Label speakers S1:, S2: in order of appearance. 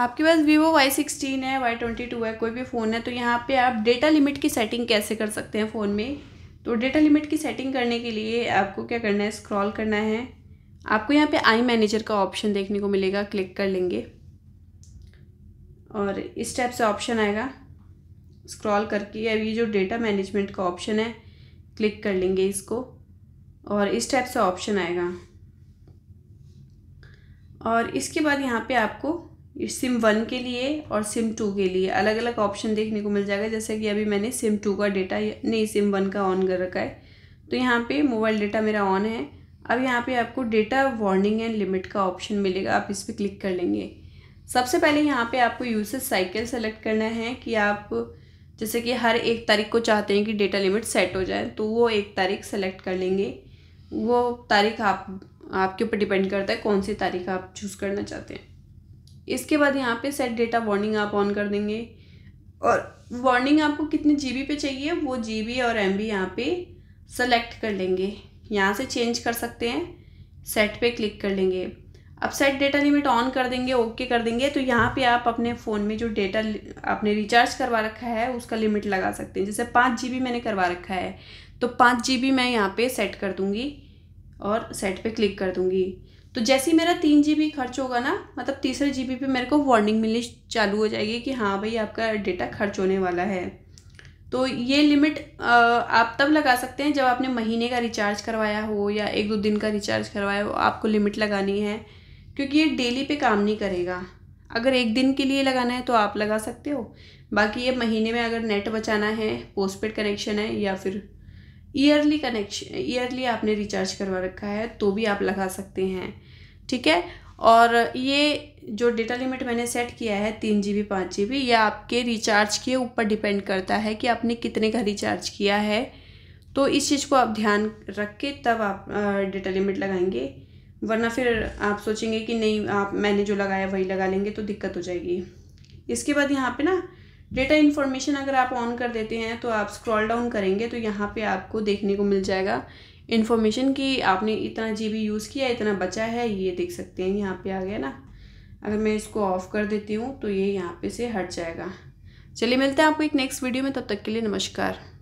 S1: आपके पास Vivo Y sixteen है वाई ट्वेंटी टू है कोई भी फ़ोन है तो यहाँ पे आप डेटा लिमिट की सेटिंग कैसे कर सकते हैं फ़ोन में तो डेटा लिमिट की सेटिंग करने के लिए आपको क्या करना है स्क्रॉल करना है आपको यहाँ पे आई मैनेजर का ऑप्शन देखने को मिलेगा क्लिक कर लेंगे और इस टाइप से ऑप्शन आएगा स्क्रॉल करके अब ये जो डेटा मैनेजमेंट का ऑप्शन है क्लिक कर लेंगे इसको और इस टाइप से ऑप्शन आएगा और इसके बाद यहाँ पे आपको सिम वन के लिए और सिम टू के लिए अलग अलग ऑप्शन देखने को मिल जाएगा जैसे कि अभी मैंने सिम टू का डेटा नहीं सिम वन का ऑन कर रखा है तो यहाँ पे मोबाइल डेटा मेरा ऑन है अब यहाँ पे आपको डेटा वार्निंग एंड लिमिट का ऑप्शन मिलेगा आप इस पर क्लिक कर लेंगे सबसे पहले यहाँ पे आपको यूसेज साइकिल सेलेक्ट करना है कि आप जैसे कि हर एक तारीख को चाहते हैं कि डेटा लिमिट सेट हो जाए तो वो एक तारीख सेलेक्ट कर लेंगे वो तारीख आप आपके ऊपर डिपेंड करता है कौन सी तारीख आप चूज़ करना चाहते हैं इसके बाद यहाँ पे सेट डेटा वार्निंग आप ऑन कर देंगे और वार्निंग आपको कितने जीबी पे चाहिए वो जीबी और एमबी यहाँ पर सेलेक्ट कर लेंगे यहाँ से चेंज कर सकते हैं सेट पे क्लिक कर लेंगे अब सेट डेटा लिमिट ऑन कर देंगे ओके कर देंगे तो यहाँ पे आप अपने फ़ोन में जो डेटा आपने रिचार्ज करवा रखा है उसका लिमिट लगा सकते हैं जैसे पाँच जी मैंने करवा रखा है तो पाँच जी मैं यहाँ पर सेट कर दूँगी और सेट पर क्लिक कर दूँगी तो जैसे ही मेरा तीन जी खर्च होगा ना मतलब तीसरे जी पे मेरे को वार्निंग मिलनी चालू हो जाएगी कि हाँ भाई आपका डेटा खर्च होने वाला है तो ये लिमिट आप तब लगा सकते हैं जब आपने महीने का रिचार्ज करवाया हो या एक दो दिन का रिचार्ज करवाया हो आपको लिमिट लगानी है क्योंकि ये डेली पे काम नहीं करेगा अगर एक दिन के लिए लगाना है तो आप लगा सकते हो बाकी ये महीने में अगर नेट बचाना है पोस्ट पेड कनेक्शन है या फिर ईयरली कनेक्शन ईयरली आपने रिचार्ज करवा रखा है तो भी आप लगा सकते हैं ठीक है और ये जो डेटा लिमिट मैंने सेट किया है तीन जी बी पाँच जी बी यह आपके रिचार्ज के ऊपर डिपेंड करता है कि आपने कितने का रिचार्ज किया है तो इस चीज़ को आप ध्यान रख के तब आप डेटा लिमिट लगाएंगे वरना फिर आप सोचेंगे कि नहीं आप मैंने जो लगाया वही लगा लेंगे तो दिक्कत हो जाएगी इसके बाद यहाँ पे ना डेटा इन्फॉर्मेशन अगर आप ऑन कर देते हैं तो आप स्क्रॉल डाउन करेंगे तो यहाँ पे आपको देखने को मिल जाएगा इन्फॉर्मेशन कि आपने इतना जी यूज़ किया इतना बचा है ये देख सकते हैं यहाँ पे आ गया ना अगर मैं इसको ऑफ़ कर देती हूँ तो ये यहाँ पे से हट जाएगा चलिए मिलते हैं आपको एक नेक्स्ट वीडियो में तब तक के लिए नमस्कार